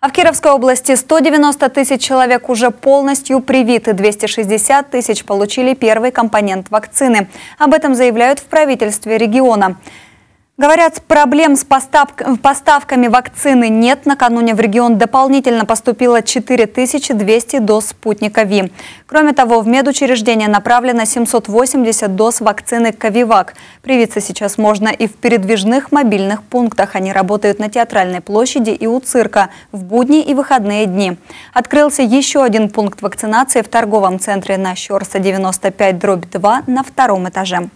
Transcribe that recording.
А в Кировской области 190 тысяч человек уже полностью привиты, 260 тысяч получили первый компонент вакцины. Об этом заявляют в правительстве региона. Говорят, проблем с поставками вакцины нет. Накануне в регион дополнительно поступило 4200 доз спутника ВИ. Кроме того, в медучреждение направлено 780 доз вакцины Ковивак. Привиться сейчас можно и в передвижных мобильных пунктах. Они работают на Театральной площади и у цирка в будни и выходные дни. Открылся еще один пункт вакцинации в торговом центре на Щерса 95-2 на втором этаже.